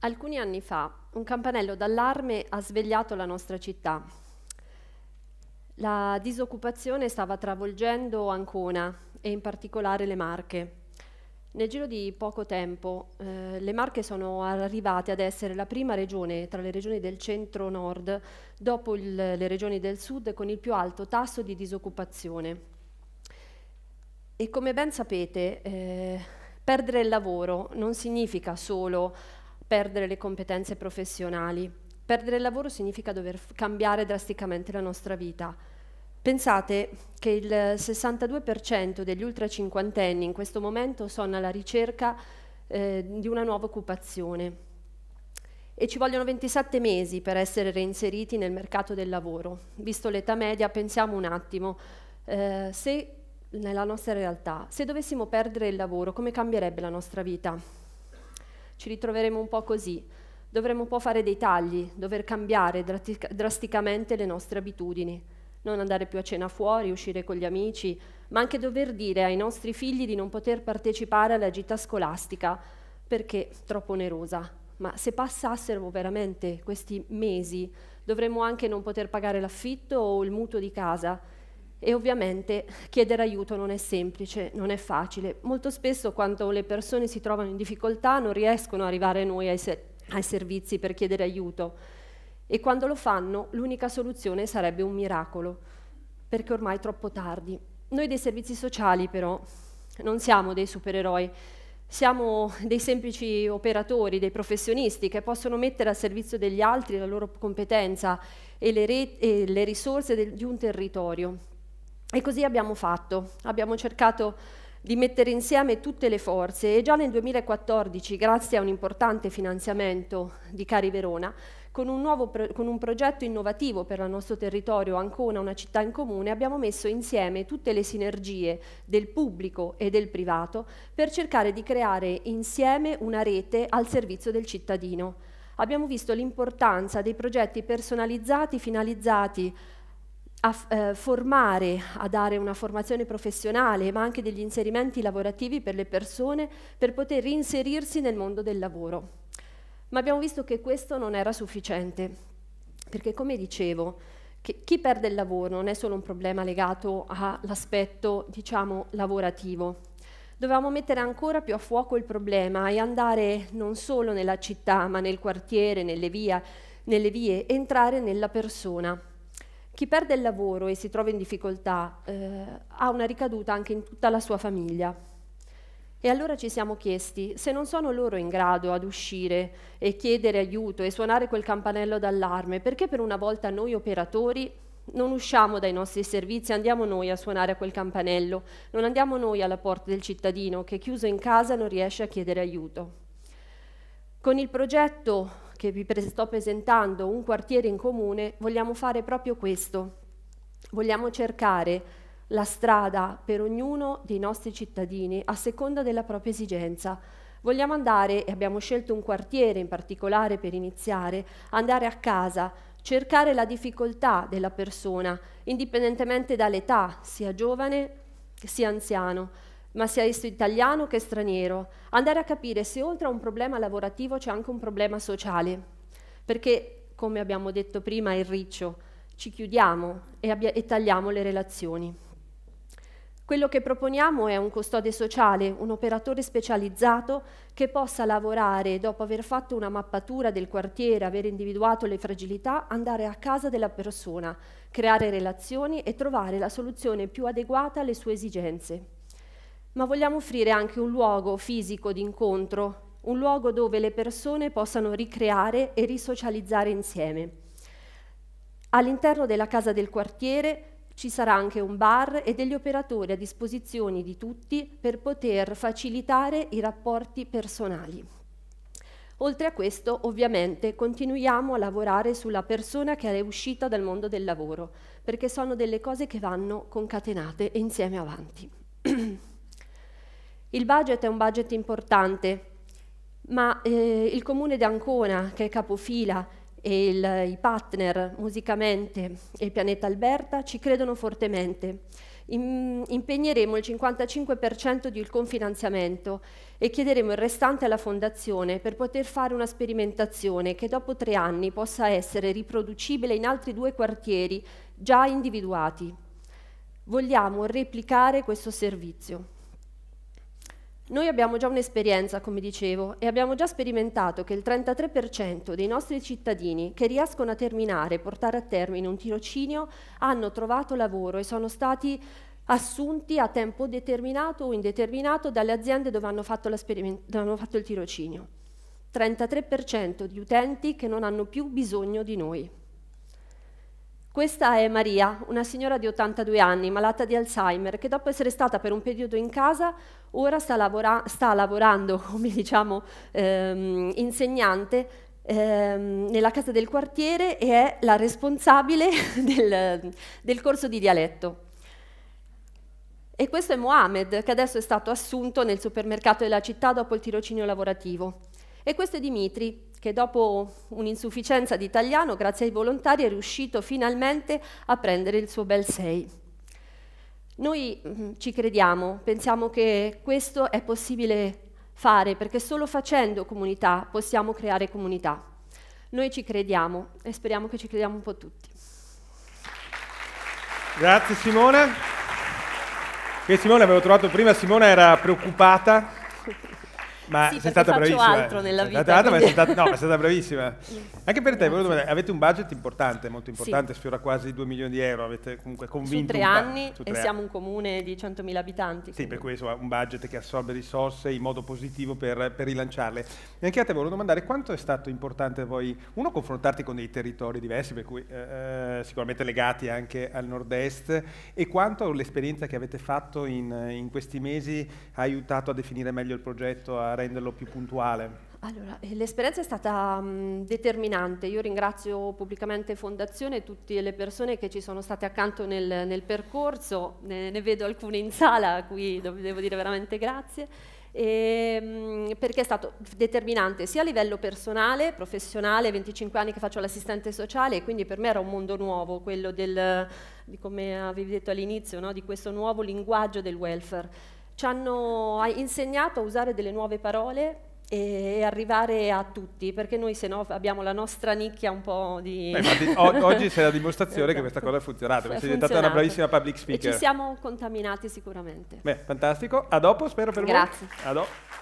Alcuni anni fa un campanello d'allarme ha svegliato la nostra città. La disoccupazione stava travolgendo Ancona e in particolare le Marche. Nel giro di poco tempo eh, le Marche sono arrivate ad essere la prima regione tra le regioni del centro-nord dopo il, le regioni del sud con il più alto tasso di disoccupazione. E come ben sapete eh, perdere il lavoro non significa solo perdere le competenze professionali. Perdere il lavoro significa dover cambiare drasticamente la nostra vita. Pensate che il 62% degli ultra cinquantenni in questo momento sono alla ricerca eh, di una nuova occupazione e ci vogliono 27 mesi per essere reinseriti nel mercato del lavoro. Visto l'età media, pensiamo un attimo, eh, se nella nostra realtà, se dovessimo perdere il lavoro, come cambierebbe la nostra vita? ci ritroveremo un po' così. Dovremmo un po' fare dei tagli, dover cambiare drasticamente le nostre abitudini, non andare più a cena fuori, uscire con gli amici, ma anche dover dire ai nostri figli di non poter partecipare alla gita scolastica perché troppo onerosa. Ma se passassero veramente questi mesi, dovremmo anche non poter pagare l'affitto o il mutuo di casa e ovviamente chiedere aiuto non è semplice, non è facile. Molto spesso quando le persone si trovano in difficoltà non riescono ad arrivare noi ai, se ai servizi per chiedere aiuto e quando lo fanno l'unica soluzione sarebbe un miracolo, perché ormai è troppo tardi. Noi dei servizi sociali però non siamo dei supereroi, siamo dei semplici operatori, dei professionisti che possono mettere a servizio degli altri la loro competenza e le, e le risorse di un territorio e così abbiamo fatto, abbiamo cercato di mettere insieme tutte le forze e già nel 2014, grazie a un importante finanziamento di Cari Verona, con un, con un, progetto innovativo per il nostro territorio, Ancona, una città in comune, abbiamo messo insieme tutte le sinergie del pubblico e del privato per cercare di creare insieme una rete al servizio del cittadino. Abbiamo visto l'importanza dei progetti personalizzati, finalizzati a eh, formare, a dare una formazione professionale, ma anche degli inserimenti lavorativi per le persone per poter reinserirsi nel mondo del lavoro. Ma abbiamo visto che questo non era sufficiente, perché come dicevo, chi perde il lavoro non è solo un problema legato all'aspetto, diciamo, lavorativo. Dovevamo mettere ancora più a fuoco il problema e andare non solo nella città, ma nel quartiere, nelle, via, nelle vie, entrare nella persona chi perde il lavoro e si trova in difficoltà eh, ha una ricaduta anche in tutta la sua famiglia. E allora ci siamo chiesti, se non sono loro in grado ad uscire e chiedere aiuto e suonare quel campanello d'allarme, perché per una volta noi operatori non usciamo dai nostri servizi, andiamo noi a suonare quel campanello, non andiamo noi alla porta del cittadino che chiuso in casa non riesce a chiedere aiuto. Con il progetto che vi pre sto presentando, un quartiere in comune, vogliamo fare proprio questo. Vogliamo cercare la strada per ognuno dei nostri cittadini a seconda della propria esigenza. Vogliamo andare, e abbiamo scelto un quartiere in particolare per iniziare, andare a casa, cercare la difficoltà della persona, indipendentemente dall'età, sia giovane sia anziano, ma sia esso italiano che straniero, andare a capire se oltre a un problema lavorativo c'è anche un problema sociale, perché, come abbiamo detto prima, è il riccio, ci chiudiamo e, e tagliamo le relazioni. Quello che proponiamo è un custode sociale, un operatore specializzato che possa lavorare dopo aver fatto una mappatura del quartiere, aver individuato le fragilità, andare a casa della persona, creare relazioni e trovare la soluzione più adeguata alle sue esigenze ma vogliamo offrire anche un luogo fisico di incontro, un luogo dove le persone possano ricreare e risocializzare insieme. All'interno della casa del quartiere ci sarà anche un bar e degli operatori a disposizione di tutti per poter facilitare i rapporti personali. Oltre a questo, ovviamente, continuiamo a lavorare sulla persona che è uscita dal mondo del lavoro, perché sono delle cose che vanno concatenate e insieme avanti. Il budget è un budget importante, ma eh, il comune di Ancona, che è capofila, e il, i partner musicamente e Pianeta Alberta ci credono fortemente. In, impegneremo il 55% del confinanziamento e chiederemo il restante alla Fondazione per poter fare una sperimentazione che dopo tre anni possa essere riproducibile in altri due quartieri già individuati. Vogliamo replicare questo servizio. Noi abbiamo già un'esperienza, come dicevo, e abbiamo già sperimentato che il 33% dei nostri cittadini che riescono a terminare, portare a termine un tirocinio, hanno trovato lavoro e sono stati assunti a tempo determinato o indeterminato dalle aziende dove hanno fatto, dove hanno fatto il tirocinio. 33% di utenti che non hanno più bisogno di noi. Questa è Maria, una signora di 82 anni, malata di Alzheimer, che dopo essere stata per un periodo in casa, ora sta, lavora sta lavorando come diciamo, ehm, insegnante ehm, nella casa del quartiere e è la responsabile del, del corso di dialetto. E questo è Mohamed, che adesso è stato assunto nel supermercato della città dopo il tirocinio lavorativo. E questo è Dimitri, che dopo un'insufficienza di italiano, grazie ai volontari, è riuscito finalmente a prendere il suo bel 6. Noi mm, ci crediamo, pensiamo che questo è possibile fare, perché solo facendo comunità possiamo creare comunità. Noi ci crediamo e speriamo che ci crediamo un po' tutti. Grazie Simone. Che Simone avevo trovato prima, Simone era preoccupata ma sì, sei stata bravissima. Eh. altro nella vita. Stata, quindi... ma stata, no, ma sei stata bravissima. Anche per te, volevo avete un budget importante, molto importante, sì. sfiora quasi 2 milioni di euro, avete comunque convinto. Su tre anni su tre e anni. siamo un comune di 100.000 abitanti. Sì, quindi. per questo un budget che assorbe risorse in modo positivo per, per, rilanciarle. E anche a te volevo domandare quanto è stato importante poi, uno, confrontarti con dei territori diversi, per cui eh, eh sicuramente legati anche al nord-est, e quanto l'esperienza che avete fatto in, in questi mesi ha aiutato a definire meglio il progetto, a renderlo più puntuale? Allora, eh, l'esperienza è stata mh, mm, determinante, io ringrazio pubblicamente Fondazione e tutte le persone che ci sono state accanto nel, nel percorso, ne, ne, vedo alcune in sala a cui devo dire veramente grazie, e, ehm, mh, perché è stato determinante sia a livello personale, professionale, 25 anni che faccio l'assistente sociale e quindi per me era un mondo nuovo, quello del, di come avevi detto all'inizio, no? di questo nuovo linguaggio del welfare ci hanno insegnato a usare delle nuove parole e arrivare a tutti, perché noi se no abbiamo la nostra nicchia un po' di... Beh, oggi c'è la dimostrazione che questa esatto. cosa ha funzionato, è diventata una bravissima public speaker. E ci siamo contaminati sicuramente. Beh, fantastico, a dopo spero per Grazie. voi. Grazie.